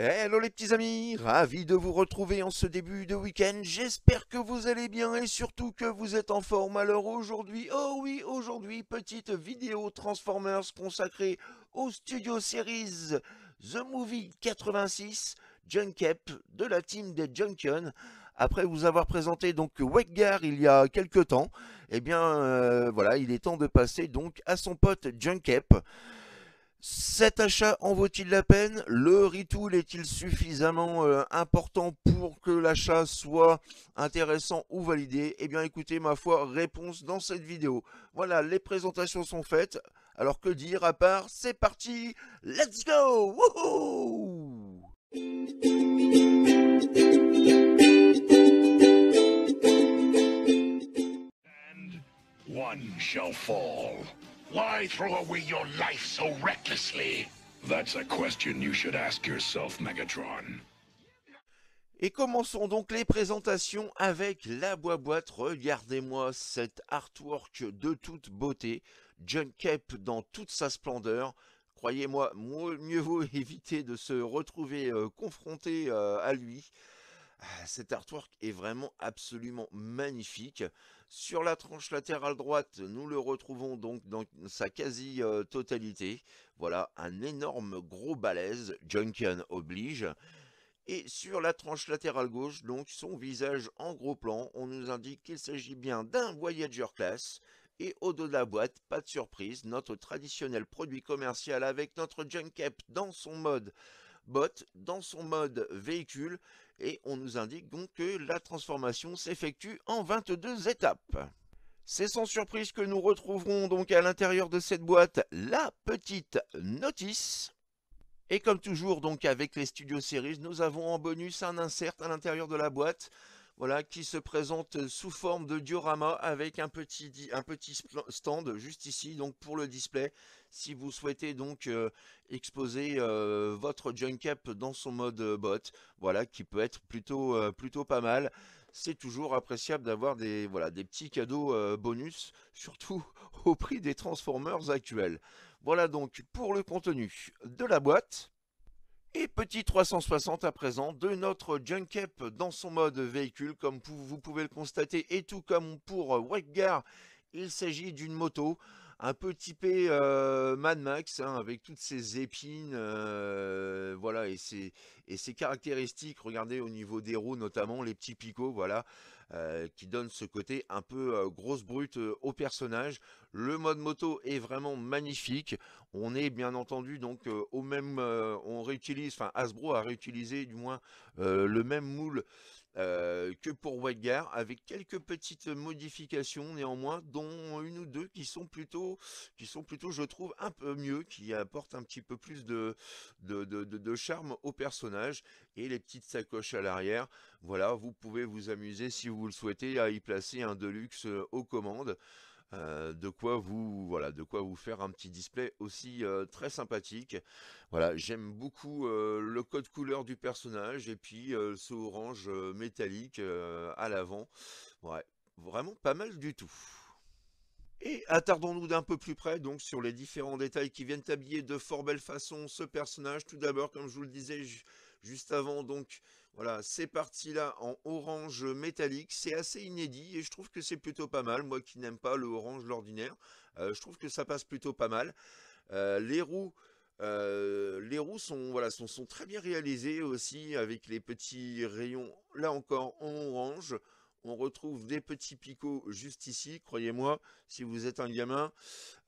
Hello les petits amis, ravi de vous retrouver en ce début de week-end, j'espère que vous allez bien et surtout que vous êtes en forme. Alors aujourd'hui, oh oui, aujourd'hui, petite vidéo Transformers consacrée au studio series The Movie 86, Junkep de la team des Junkions. Après vous avoir présenté donc Weggar il y a quelques temps, eh bien euh, voilà, il est temps de passer donc à son pote Junkep. Cet achat en vaut-il la peine Le retool est-il suffisamment euh, important pour que l'achat soit intéressant ou validé Eh bien écoutez, ma foi, réponse dans cette vidéo. Voilà, les présentations sont faites. Alors que dire à part, c'est parti Let's go one Why throw away your life so recklessly? That's a question you should ask yourself, Megatron. Et commençons donc les présentations avec la boîte. Regardez-moi cet artwork de toute beauté. John Cape dans toute sa splendeur. Croyez-moi, mieux vaut éviter de se retrouver euh, confronté euh, à lui. Ah, cet artwork est vraiment absolument magnifique. Sur la tranche latérale droite, nous le retrouvons donc dans sa quasi-totalité. Voilà, un énorme gros balèze, Junkian oblige. Et sur la tranche latérale gauche, donc son visage en gros plan, on nous indique qu'il s'agit bien d'un Voyager Class. Et au dos de la boîte, pas de surprise, notre traditionnel produit commercial avec notre Cap dans son mode bot dans son mode véhicule et on nous indique donc que la transformation s'effectue en 22 étapes. C'est sans surprise que nous retrouverons donc à l'intérieur de cette boîte la petite notice. Et comme toujours donc avec les Studio Series, nous avons en bonus un insert à l'intérieur de la boîte voilà, qui se présente sous forme de diorama avec un petit, un petit stand juste ici donc pour le display si vous souhaitez donc euh, exposer euh, votre junk cap dans son mode euh, bot, voilà, qui peut être plutôt, plutôt pas mal c'est toujours appréciable d'avoir des, voilà, des petits cadeaux bonus, surtout au prix des Transformers actuels. Voilà donc pour le contenu de la boîte. Et petit 360 à présent de notre junk cap dans son mode véhicule, comme vous pouvez le constater, et tout comme pour Weggar, il s'agit d'une moto un peu euh, typé Mad Max, hein, avec toutes ses épines, euh, voilà, et ses, caractéristiques, regardez au niveau des roues notamment, les petits picots, voilà, euh, qui donnent ce côté un peu grosse brute au personnage. Le mode moto est vraiment magnifique, on est bien entendu donc au même, on réutilise, enfin Hasbro a réutilisé du moins le même moule euh, que pour Whitegar, avec quelques petites modifications néanmoins, dont une ou deux qui sont plutôt, qui sont plutôt je trouve, un peu mieux, qui apportent un petit peu plus de, de charme au personnage, et les petites sacoches à l'arrière, voilà, vous pouvez vous amuser si vous le souhaitez à y placer un Deluxe euh, aux commandes. Euh, de quoi vous voilà, de quoi vous faire un petit display aussi euh, très sympathique. Voilà, j'aime beaucoup euh, le code couleur du personnage et puis ce orange métallique à l'avant. Ouais, vraiment pas mal du tout. Et attardons-nous d'un peu plus près donc sur les différents détails qui viennent habiller de fort belle façon ce personnage. Tout d'abord, comme je vous le disais juste avant, donc voilà, c'est parti là en orange métallique, c'est assez inédit et je trouve que c'est plutôt pas mal. Moi qui n'aime pas le orange l'ordinaire, euh, je trouve que ça passe plutôt pas mal. Euh, les roues... Euh, les roues sont, voilà, sont, très bien réalisées aussi avec les petits rayons là encore en orange on retrouve des petits picots juste ici. Croyez-moi, si vous êtes un gamin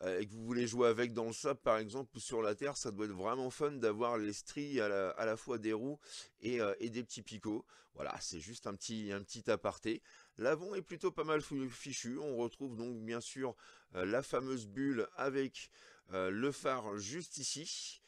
euh, et que vous voulez jouer avec dans le sable par exemple ou sur la terre, ça doit être vraiment fun d'avoir les stries à la, fois des roues euh, et, des petits picots. Voilà, c'est juste un petit, un petit aparté. L'avant est plutôt pas mal fichu. On retrouve donc bien sûr euh, la fameuse bulle avec le phare juste ici.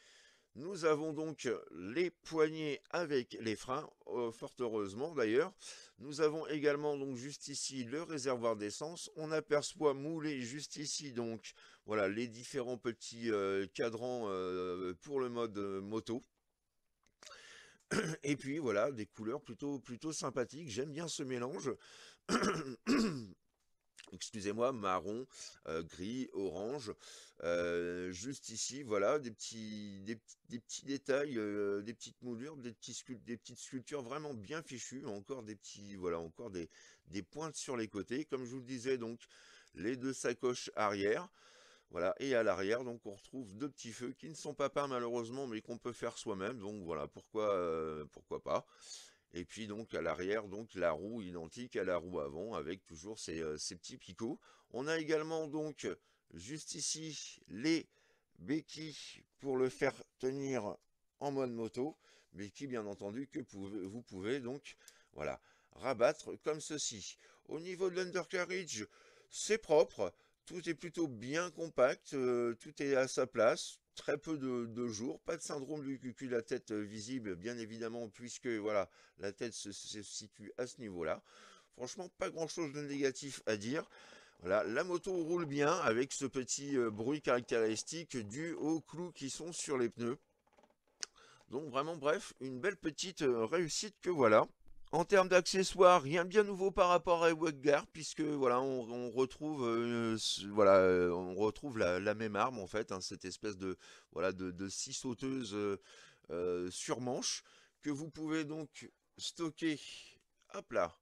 Nous avons donc les poignées avec les freins, euh, fort heureusement d'ailleurs. Nous avons également donc juste ici le réservoir d'essence. On aperçoit moulé juste ici donc voilà les différents petits euh, cadrans euh, pour le mode moto. Et puis voilà, des couleurs plutôt, plutôt sympathiques. J'aime bien ce mélange excusez-moi, marron, euh, gris, orange. Euh, juste ici, voilà, des petits, des, petits détails, euh, des petites moulures, des, petits des petites sculptures vraiment bien fichues, encore des petits, voilà, encore des, des pointes sur les côtés. Comme je vous le disais, donc, les deux sacoches arrière. Voilà, et à l'arrière, donc on retrouve deux petits feux qui ne sont pas peints malheureusement, mais qu'on peut faire soi-même. Donc voilà, pourquoi, pourquoi pas. Et puis donc à l'arrière, donc la roue identique à la roue avant avec toujours euh, ces, petits picots. On a également donc juste ici les béquilles pour le faire tenir en mode moto, béquilles bien entendu que vous pouvez donc voilà rabattre comme ceci. Au niveau de l'undercarriage, c'est propre, tout est plutôt bien compact, euh, tout est à sa place, très peu de, jours, pas de syndrome du cul de la tête euh, visible, bien évidemment, puisque voilà, la tête se, situe à ce niveau-là. Franchement, pas grand-chose de négatif à dire. Voilà, la moto roule bien avec ce petit euh, bruit caractéristique dû aux clous qui sont sur les pneus. Donc vraiment, bref, une belle petite réussite que voilà. En termes d'accessoires, rien de bien nouveau par rapport à Wegger, puisque voilà, on, retrouve, voilà, on retrouve euh, euh, la, même arme en fait, hein, cette espèce de voilà de, de scie sauteuse euh, sur manche que vous pouvez donc stocker, hop là,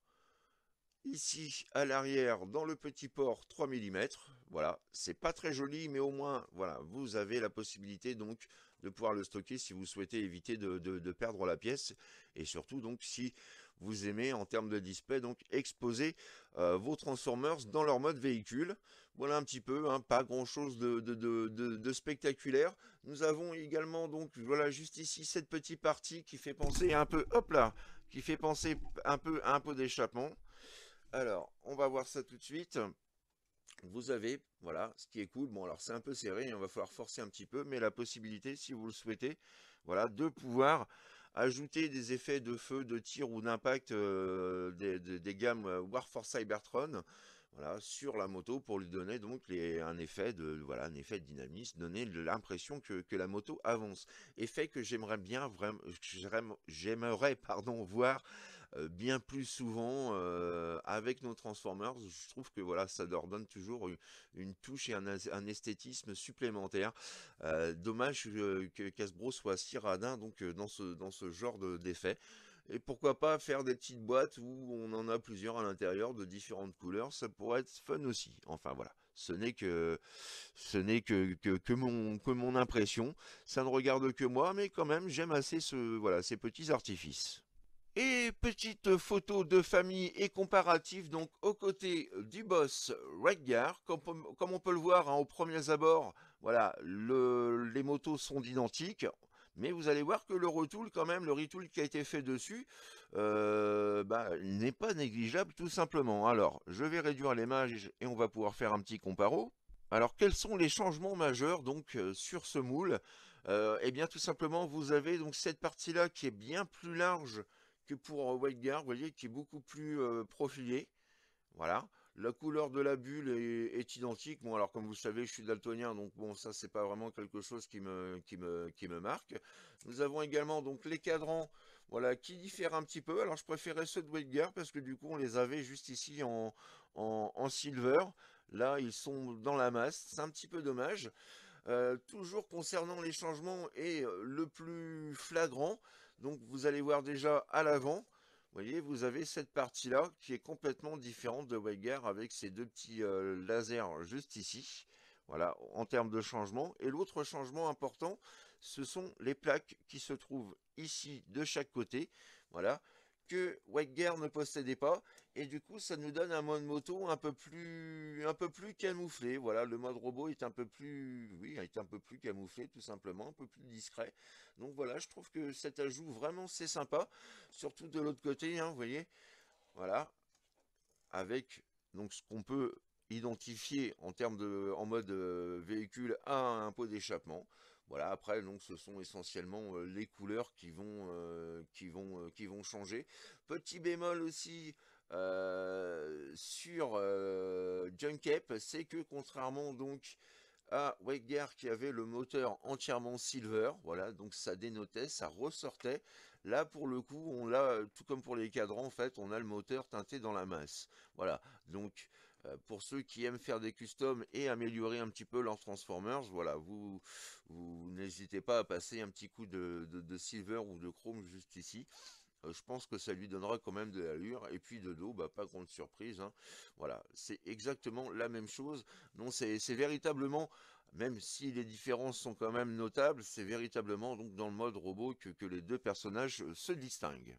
ici à l'arrière dans le petit port 3 mm. Voilà, c'est pas très joli, mais au moins voilà, vous avez la possibilité donc de pouvoir le stocker si vous souhaitez éviter de, de perdre la pièce et surtout donc si vous aimez en termes de display, donc exposer euh, vos Transformers dans leur mode véhicule. Voilà un petit peu, hein, pas grand chose de, de, de, spectaculaire. Nous avons également donc voilà juste ici cette petite partie qui fait penser un peu, hop là, qui fait penser un peu un pot d'échappement. Alors, on va voir ça tout de suite vous avez, voilà, ce qui est cool, bon alors c'est un peu serré, hein, il va falloir forcer un petit peu, mais la possibilité, si vous le souhaitez, voilà, de pouvoir ajouter des effets de feu, de tir ou d'impact euh, des, gammes euh, Warforce Cybertron voilà, sur la moto pour lui donner donc les, un effet de voilà un effet dynamisme, donner l'impression que, que, la moto avance. Effet que j'aimerais bien vraiment j'aimerais pardon voir euh, bien plus souvent euh, avec nos Transformers. Je trouve que voilà, ça leur donne toujours une, touche et un, esthétisme supplémentaire. Euh, dommage que Casbro soit si radin donc, dans, ce, dans ce genre d'effet. et pourquoi pas faire des petites boîtes où on en a plusieurs à l'intérieur de différentes couleurs, ça pourrait être fun aussi. Enfin voilà, ce n'est que ce n'est que, que, mon, que mon impression. Ça ne regarde que moi, mais quand même j'aime assez ce voilà ces petits artifices. Et petite photo de famille et comparatif donc aux côtés du boss Redgar, comme, on peut le voir hein, aux premiers abords, voilà, les motos sont identiques, mais vous allez voir que le retool quand même, le retool qui a été fait dessus, euh, bah, n'est pas négligeable tout simplement. Alors, je vais réduire les mages et on va pouvoir faire un petit comparo. Alors quels sont les changements majeurs donc euh, sur ce moule euh, Eh bien tout simplement vous avez donc cette partie là qui est bien plus large que pour euh, Wenger, vous voyez, qui est beaucoup plus euh, profilé. Voilà. La couleur de la bulle est, identique. Bon, alors comme vous le savez, je suis daltonien, donc bon, ça c'est pas vraiment quelque chose qui me, qui me, qui me marque. Nous avons également donc les cadrans, voilà, qui diffèrent un petit peu. Alors je préférais ceux de Whitegar, parce que du coup on les avait juste ici en, en, en silver. Là, ils sont dans la masse. C'est un petit peu dommage. Euh, toujours concernant les changements et le plus flagrant, donc vous allez voir déjà à l'avant, vous voyez, vous avez cette partie-là qui est complètement différente de Weiger avec ces deux petits euh, lasers juste ici. Voilà, en termes de changement. Et l'autre changement important, ce sont les plaques qui se trouvent ici de chaque côté. Voilà, que ne possédait pas. Et du coup, ça nous donne un mode moto un peu plus, un peu plus camouflé. Voilà, le mode robot est un peu plus, oui, est un peu plus camouflé, tout simplement, un peu plus discret. Donc voilà, je trouve que cet ajout, vraiment, c'est sympa. Surtout de l'autre côté, hein, vous voyez. Voilà. Avec, donc, ce qu'on peut identifier en termes de, en mode euh, véhicule à un pot d'échappement. Voilà, après, donc, ce sont essentiellement euh, les couleurs qui vont, euh, qui, vont, euh, qui vont changer. Petit bémol aussi sur Cap, c'est que contrairement donc à Wegger qui avait le moteur entièrement silver, voilà, donc ça dénotait, ça ressortait. Là, pour le coup, on l'a, tout comme pour les cadrans, en fait, on a le moteur teinté dans la masse. Voilà, donc euh, pour ceux qui aiment faire des customs et améliorer un petit peu leurs Transformers, voilà, vous, n'hésitez pas à passer un petit coup de, silver ou de chrome juste ici euh, je pense que ça lui donnera quand même de l'allure. Et puis de dos, bah, pas grande surprise. Hein. Voilà, c'est exactement la même chose. Non, c'est véritablement, même si les différences sont quand même notables, c'est véritablement donc dans le mode robot que les deux personnages se distinguent.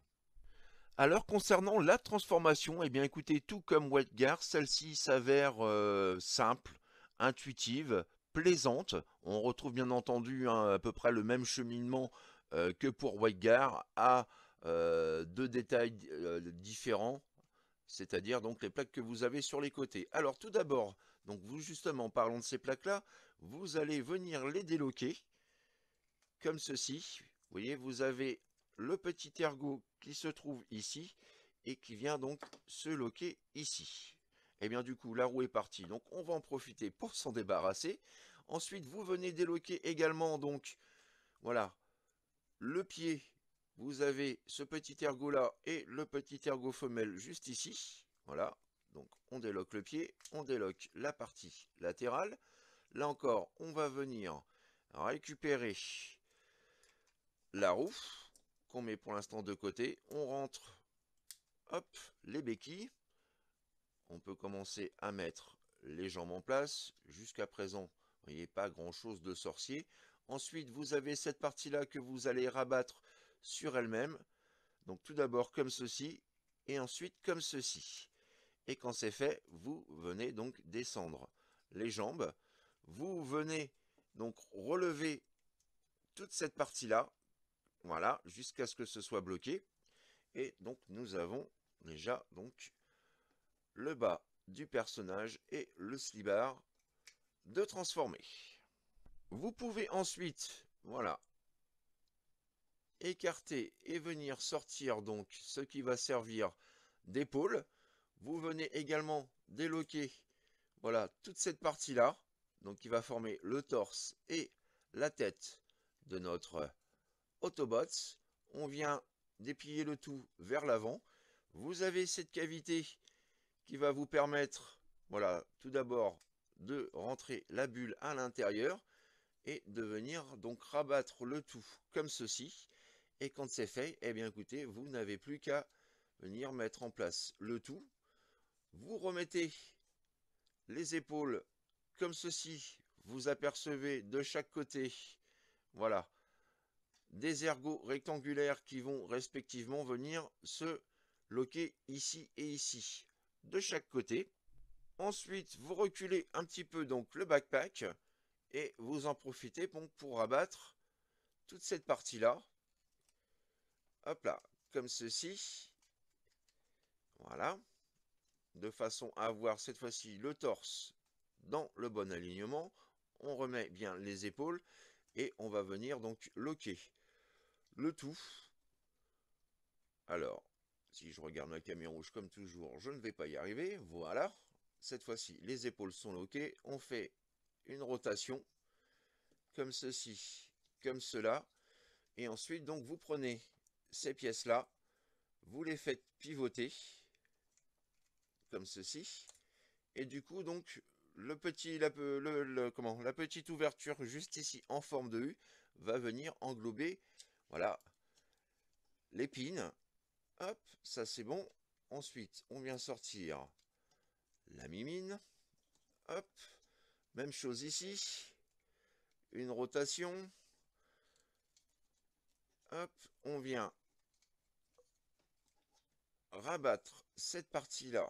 Alors concernant la transformation, eh bien écoutez, tout comme Wildgar, celle-ci s'avère euh, simple, intuitive, plaisante. On retrouve bien entendu hein, à peu près le même cheminement euh, que pour Wildgar, à euh, deux détails différents, c'est-à-dire donc les plaques que vous avez sur les côtés. Alors tout d'abord, donc vous justement parlons de ces plaques-là, vous allez venir les déloquer, comme ceci. Vous voyez, vous avez le petit ergot qui se trouve ici et qui vient donc se loquer ici. Et eh bien du coup, la roue est partie, donc on va en profiter pour s'en débarrasser. Ensuite, vous venez déloquer également, donc, voilà, le pied. Vous avez ce petit ergot là et le petit ergot femelle juste ici. Voilà, donc on déloque le pied, on déloque la partie latérale. Là encore, on va venir récupérer la roue. On met pour l'instant de côté. On rentre, hop, les béquilles. On peut commencer à mettre les jambes en place. Jusqu'à présent, vous voyez, pas grand-chose de sorcier. Ensuite, vous avez cette partie-là que vous allez rabattre sur elle-même. Donc tout d'abord comme ceci, et ensuite comme ceci. Et quand c'est fait, vous venez donc descendre les jambes. Vous venez donc relever toute cette partie-là. Voilà, jusqu'à ce que ce soit bloqué. Et donc nous avons déjà donc le bas du personnage et le slibar de transformer. Vous pouvez ensuite, voilà, écarter et venir sortir donc ce qui va servir d'épaule. Vous venez également déloquer, voilà, toute cette partie-là, donc qui va former le torse et la tête de notre Autobots. On vient déplier le tout vers l'avant. Vous avez cette cavité qui va vous permettre, voilà, tout d'abord de rentrer la bulle à l'intérieur et de venir donc rabattre le tout comme ceci. Et quand c'est fait, eh bien écoutez, vous n'avez plus qu'à venir mettre en place le tout. Vous remettez les épaules comme ceci. Vous apercevez de chaque côté, voilà, des ergots rectangulaires qui vont respectivement venir se loquer ici et ici de chaque côté. Ensuite, vous reculez un petit peu donc le backpack et vous en profitez pour abattre toute cette partie-là. Hop là, comme ceci. Voilà. De façon à avoir cette fois-ci le torse dans le bon alignement. On remet bien les épaules et on va venir donc loquer le tout. Alors, si je regarde ma camion rouge comme toujours, je ne vais pas y arriver. Voilà. Cette fois-ci, les épaules sont loquées. On fait une rotation comme ceci, comme cela. Et ensuite, donc, vous prenez ces pièces-là, vous les faites pivoter comme ceci. Et du coup, donc, le petit, la, la petite ouverture juste ici en forme de U va venir englober voilà. L'épine. Hop, ça c'est bon. Ensuite, on vient sortir la mimine. Hop, même chose ici. Une rotation. Hop, on vient rabattre cette partie-là,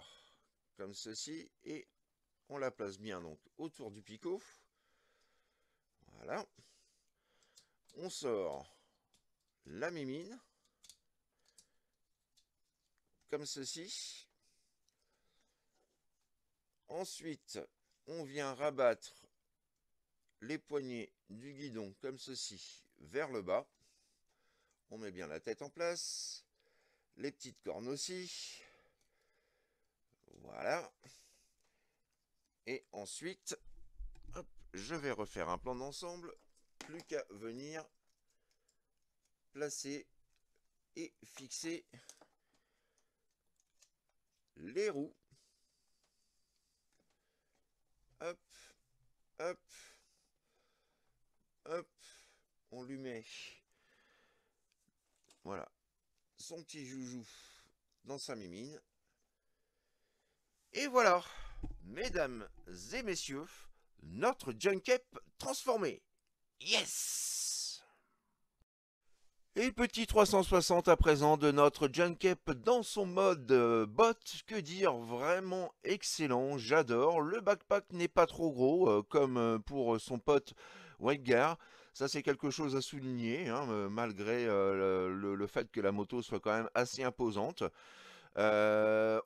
comme ceci, et on la place bien donc autour du picot. Voilà. On sort la mimine, comme ceci. Ensuite, on vient rabattre les poignées du guidon comme ceci vers le bas. On met bien la tête en place. Les petites cornes aussi. Voilà. Et ensuite, je vais refaire un plan d'ensemble. Plus qu'à venir placer et fixer les roues. Hop, hop, hop, on lui met, voilà, son petit joujou dans sa mimine. Et voilà, mesdames et messieurs, notre Junket transformé. Yes et petit 360 à présent de notre junk dans son mode euh, bot, que dire, vraiment excellent, j'adore, le backpack n'est pas trop gros, euh, comme euh, pour son pote Wedgar, ça c'est quelque chose à souligner, hein, malgré le, fait que la moto soit quand même assez imposante.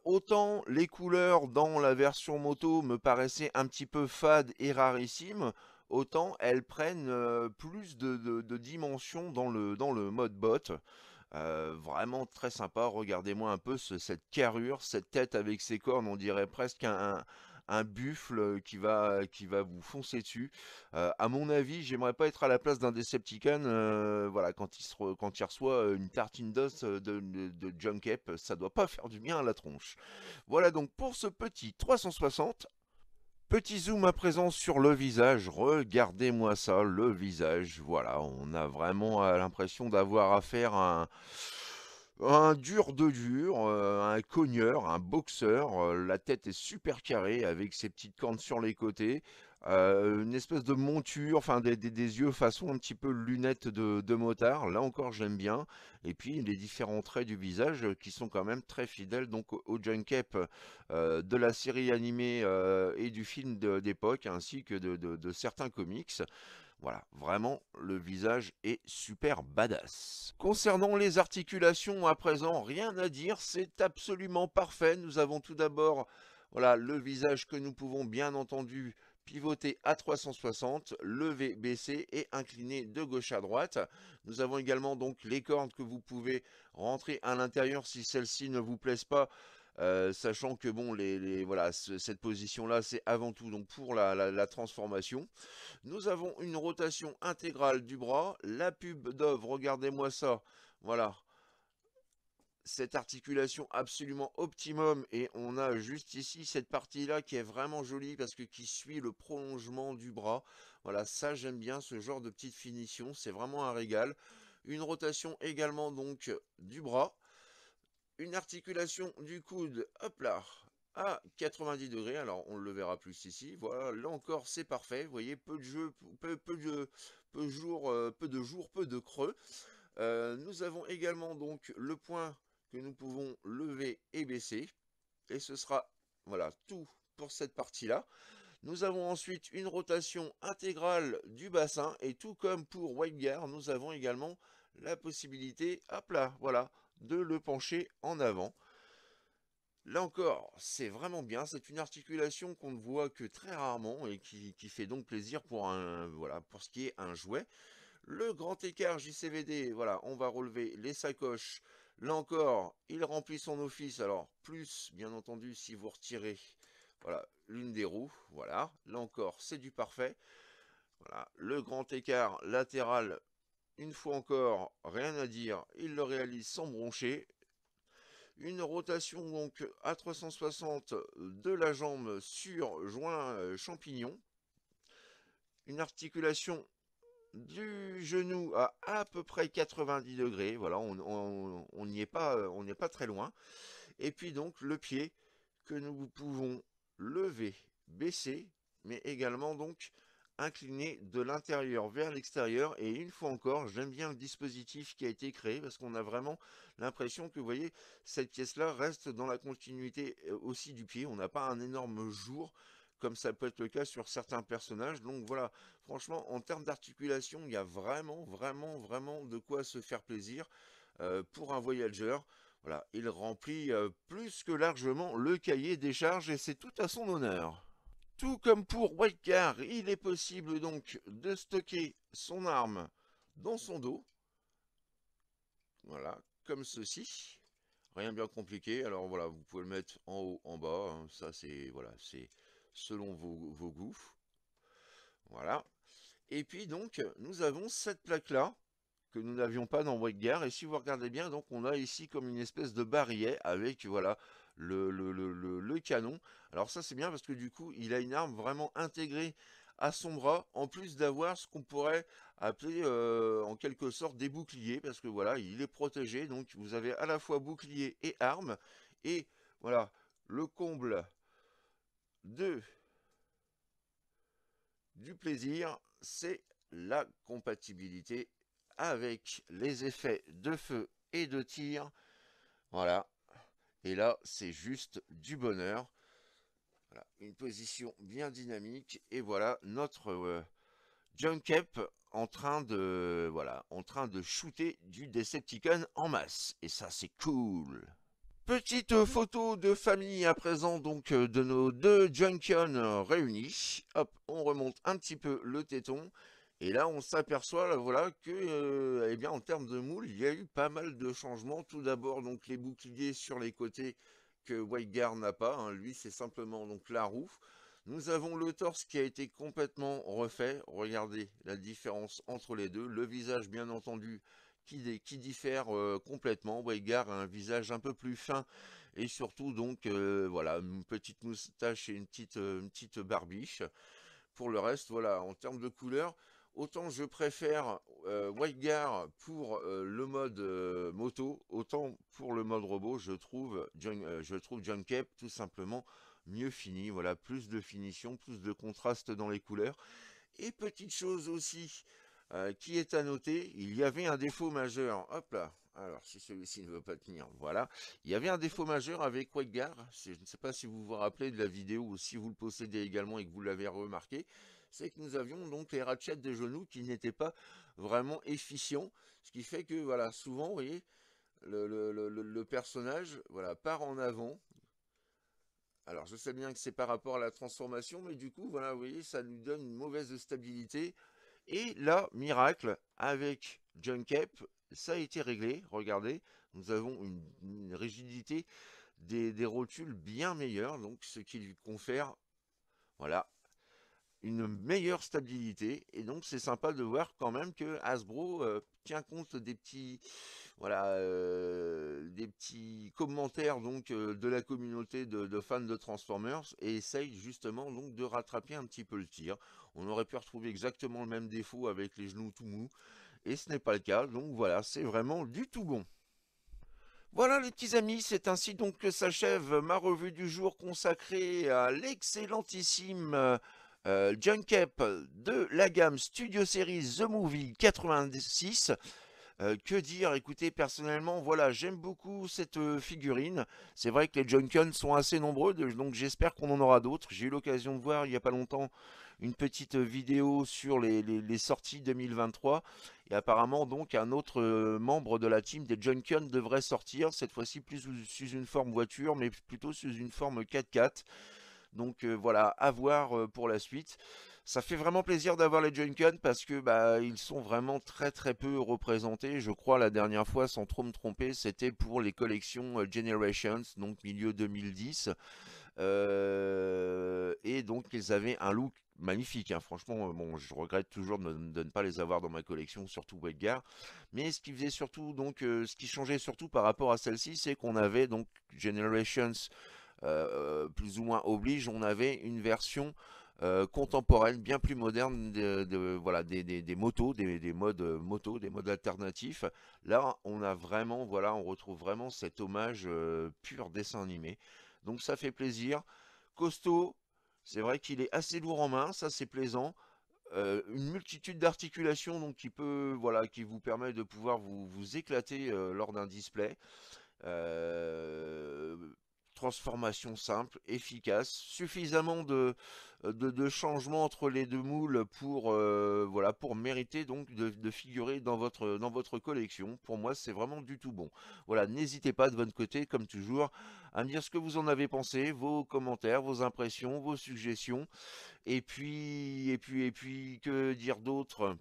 autant les couleurs dans la version moto me paraissaient un petit peu fades et rarissimes, autant elles prennent plus de, de, dimensions dans le, dans le mode bot. vraiment très sympa, regardez-moi un peu cette carrure, cette tête avec ses cornes, on dirait presque un, buffle qui va, qui va vous foncer dessus. à mon avis, j'aimerais pas être à la place d'un Decepticon voilà, quand, il quand il reçoit une tartine d'os de, Junk ça doit pas faire du bien à la tronche. Voilà donc pour ce petit 360, Petit zoom à présent sur le visage, regardez-moi ça, le visage, voilà, on a vraiment euh, l'impression d'avoir affaire à un dur de dur, euh, un cogneur, un boxeur, euh, la tête est super carrée avec ses petites cornes sur les côtés, une espèce de monture, enfin des, yeux façon un petit peu lunettes de, de motard, là encore j'aime bien, et puis les différents traits du visage qui sont quand même très fidèles donc au junk euh, de la série animée et du film d'époque, ainsi que de, de certains comics. Voilà, vraiment, le visage est super badass. Concernant les articulations, à présent, rien à dire, c'est absolument parfait. Nous avons tout d'abord voilà, le visage que nous pouvons bien entendu pivoter à 360, lever, baisser et incliner de gauche à droite. Nous avons également donc les cordes que vous pouvez rentrer à l'intérieur si celles-ci ne vous plaisent pas. Euh, sachant que bon, voilà, cette position-là, c'est avant tout donc pour la, la, transformation. Nous avons une rotation intégrale du bras, la pub d'oeuvre, regardez-moi ça, voilà, cette articulation absolument optimum et on a juste ici cette partie là qui est vraiment jolie parce que qui suit le prolongement du bras voilà ça j'aime bien ce genre de petite finition c'est vraiment un régal une rotation également donc du bras une articulation du coude hop là à 90 degrés, alors on le verra plus ici, voilà, là encore c'est parfait, vous voyez, peu de jeu. peu, euh, de, jour, peu de jours, peu de creux, euh, nous avons également donc le point que nous pouvons lever et baisser. Et ce sera voilà tout pour cette partie-là. Nous avons ensuite une rotation intégrale du bassin et tout comme pour Gear nous avons également la possibilité, à plat voilà, de le pencher en avant. Là encore, c'est vraiment bien, c'est une articulation qu'on ne voit que très rarement et qui, qui, fait donc plaisir pour, un, voilà, pour ce qui est un jouet. Le grand écart JCVD, voilà, on va relever les sacoches Là encore, il remplit son office. Alors, plus, bien entendu, si vous retirez voilà, l'une des roues. Voilà, là encore, c'est du parfait. Voilà, le grand écart latéral, une fois encore, rien à dire. Il le réalise sans broncher. Une rotation donc à 360 de la jambe sur joint euh, champignon. Une articulation du genou à à peu près 90 degrés. Voilà, on n'y est pas, on n'est pas très loin. Et puis donc le pied que nous pouvons lever, baisser, mais également donc incliner de l'intérieur vers l'extérieur et une fois encore j'aime bien le dispositif qui a été créé parce qu'on a vraiment l'impression que vous voyez cette pièce là reste dans la continuité euh, aussi du pied on n'a pas un énorme jour comme ça peut être le cas sur certains personnages. Donc voilà, franchement, en termes d'articulation, il y a vraiment, vraiment, vraiment de quoi se faire plaisir euh, pour un voyageur. Voilà, il remplit euh, plus que largement le cahier des charges et c'est tout à son honneur. Tout comme pour Wildcard, il est possible donc de stocker son arme dans son dos. Voilà, comme ceci. Rien de bien compliqué. Alors voilà, vous pouvez le mettre en haut, en bas. Hein. Ça, c'est voilà, c'est selon vos, goûts. Voilà. Et puis donc, nous avons cette plaque-là, que nous n'avions pas dans guerre. Et si vous regardez bien, donc on a ici comme une espèce de barillet avec voilà le, le, canon. Alors ça c'est bien parce que du coup, il a une arme vraiment intégrée à son bras, en plus d'avoir ce qu'on pourrait appeler euh, en quelque sorte des boucliers, parce que voilà, il est protégé, donc vous avez à la fois bouclier et arme, et voilà, le comble 2 du plaisir, c'est la compatibilité avec les effets de feu et de tir. Voilà. Et là, c'est juste du bonheur. Une position bien dynamique. Et voilà notre euh, cap en train de voilà, en train de shooter du Decepticon en masse. Et ça, c'est cool. Petite euh, photo de famille à présent donc euh, de nos deux Junkions euh, réunis. Hop, on remonte un petit peu le téton. Et là, on s'aperçoit voilà, que, eh bien, en termes de moule, il y a eu pas mal de changements. Tout d'abord, donc les boucliers sur les côtés que Guard n'a pas. Hein. Lui, c'est simplement donc la roue. Nous avons le torse qui a été complètement refait. Regardez la différence entre les deux. Le visage, bien entendu, qui, qui diffère euh, complètement Whitegar bah, a un visage un peu plus fin et surtout donc euh, voilà une petite moustache et une petite, euh, petite barbiche. Pour le reste, voilà, en termes de couleurs, autant je préfère white Whitegar pour le mode moto, autant pour le mode robot, je trouve, je trouve tout simplement mieux fini. Voilà, plus de finition, plus de contraste dans les couleurs. Et petite chose aussi, euh, qui est à noter, il y avait un défaut majeur. Hop là. Alors, si celui-ci ne veut pas tenir, voilà. Il y avait un défaut majeur avec Wegar. Je ne sais pas si vous vous rappelez de la vidéo ou si vous le possédez également et que vous l'avez remarqué. C'est que nous avions donc les ratchets de genoux qui n'étaient pas vraiment efficients. Ce qui fait que, voilà, souvent, vous voyez, le, personnage voilà, part en avant. Alors, je sais bien que c'est par rapport à la transformation, mais du coup, voilà, vous voyez, ça nous donne une mauvaise stabilité et là, miracle, avec John Cape, ça a été réglé. Regardez, nous avons une, rigidité des, rotules bien meilleure, donc ce qui lui confère voilà, une meilleure stabilité. Et donc c'est sympa de voir quand même que Hasbro euh, tient compte des petits, voilà, euh, des petits commentaires donc euh, de la communauté de, de, fans de Transformers et essaye justement donc de rattraper un petit peu le tir. On aurait pu retrouver exactement le même défaut avec les genoux tout mous, et ce n'est pas le cas, donc voilà, c'est vraiment du tout bon. Voilà les petits amis, c'est ainsi donc que s'achève ma revue du jour consacrée à l'excellentissime euh, junk-cap de la gamme Studio Series The Movie 86. Euh, que dire Écoutez, personnellement, voilà, j'aime beaucoup cette figurine. C'est vrai que les Junkons sont assez nombreux, donc j'espère qu'on en aura d'autres. J'ai eu l'occasion de voir il n'y a pas longtemps une petite vidéo sur les, sorties 2023. Et apparemment, donc, un autre membre de la team des Junkons devrait sortir, cette fois-ci plus sous une forme voiture, mais plutôt sous une forme 4x4. Donc voilà, à voir pour la suite ça fait vraiment plaisir d'avoir les Junkens parce que bah ils sont vraiment très très peu représentés. Je crois la dernière fois, sans trop me tromper, c'était pour les collections euh, Generations, donc milieu 2010. Euh, et donc ils avaient un look magnifique. Hein. Franchement, euh, bon, je regrette toujours de, ne pas les avoir dans ma collection, surtout Wedgar. Mais ce qui faisait surtout, donc, ce qui changeait surtout par rapport à celle-ci, c'est qu'on avait donc Generations. plus ou moins oblige, on avait une version euh, contemporaine, bien plus moderne, de, voilà, des, motos, des, modes euh, moto des modes alternatifs. Là, on a vraiment, voilà, on retrouve vraiment cet hommage euh, pur dessin animé. Donc ça fait plaisir. Costaud, c'est vrai qu'il est assez lourd en main, ça c'est plaisant. une multitude d'articulations donc qui peut voilà qui vous permet de pouvoir vous, éclater lors d'un display transformation simple, efficace, suffisamment de, euh, de, changements entre les deux moules pour, euh, voilà, pour mériter donc de, de, figurer dans votre, dans votre collection. Pour moi, c'est vraiment du tout bon. Voilà, n'hésitez pas de votre côté, comme toujours, à me dire ce que vous en avez pensé, vos commentaires, vos impressions, vos suggestions, et puis, et puis, et puis, que dire d'autre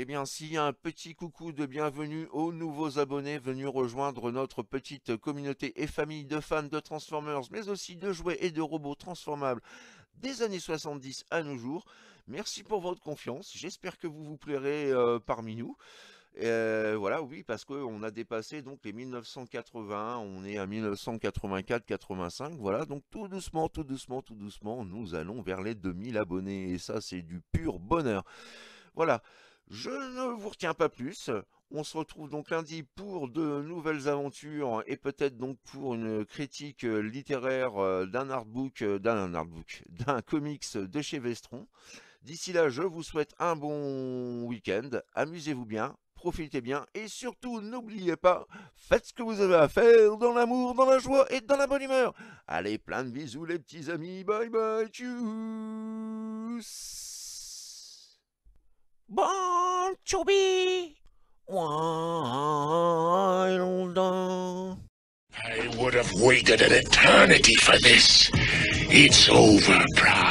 eh bien, si un petit coucou de bienvenue aux nouveaux abonnés venus rejoindre notre petite communauté et famille de fans de Transformers, mais aussi de jouets et de robots transformables des années 70 à nos jours. Merci pour votre confiance, j'espère que vous vous plairez euh, parmi nous. Euh, voilà, oui, parce qu'on a dépassé donc les 1980, on est à 1984-85, voilà, donc tout doucement, tout doucement, tout doucement, nous allons vers les 2000 abonnés, et ça c'est du pur bonheur. Voilà. Je ne vous retiens pas plus. On se retrouve donc lundi pour de nouvelles aventures et peut-être donc pour une critique littéraire euh, d'un artbook, euh, d'un artbook, d'un comics de chez Vestron. D'ici là, je vous souhaite un bon week-end. Amusez-vous bien, profitez bien et surtout n'oubliez pas, faites ce que vous avez à faire dans l'amour, dans la joie et dans la bonne humeur. Allez, plein de bisous les petits amis. Bye bye, tchuss born to be wild. I would have waited an eternity for this. It's over, Proud.